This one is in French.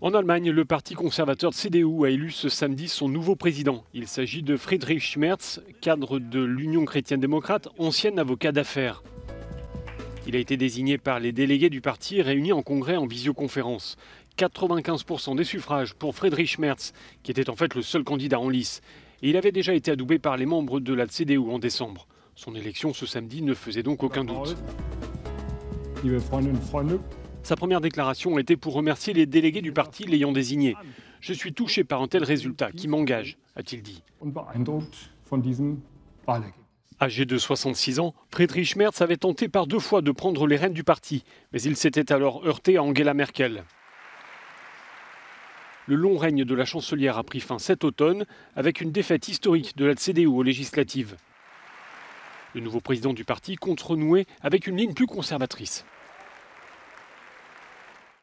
En Allemagne, le parti conservateur de CDU a élu ce samedi son nouveau président. Il s'agit de Friedrich Schmerz, cadre de l'Union chrétienne-démocrate, ancien avocat d'affaires. Il a été désigné par les délégués du parti réunis en congrès en visioconférence. 95% des suffrages pour Friedrich Schmerz, qui était en fait le seul candidat en lice. Et il avait déjà été adoubé par les membres de la CDU en décembre. Son élection ce samedi ne faisait donc aucun doute. Sa première déclaration était pour remercier les délégués du parti l'ayant désigné. Je suis touché par un tel résultat qui m'engage, a-t-il dit. Âgé de 66 ans, Friedrich Merz avait tenté par deux fois de prendre les rênes du parti, mais il s'était alors heurté à Angela Merkel. Le long règne de la chancelière a pris fin cet automne avec une défaite historique de la CDU aux législatives. Le nouveau président du parti compte renouer avec une ligne plus conservatrice.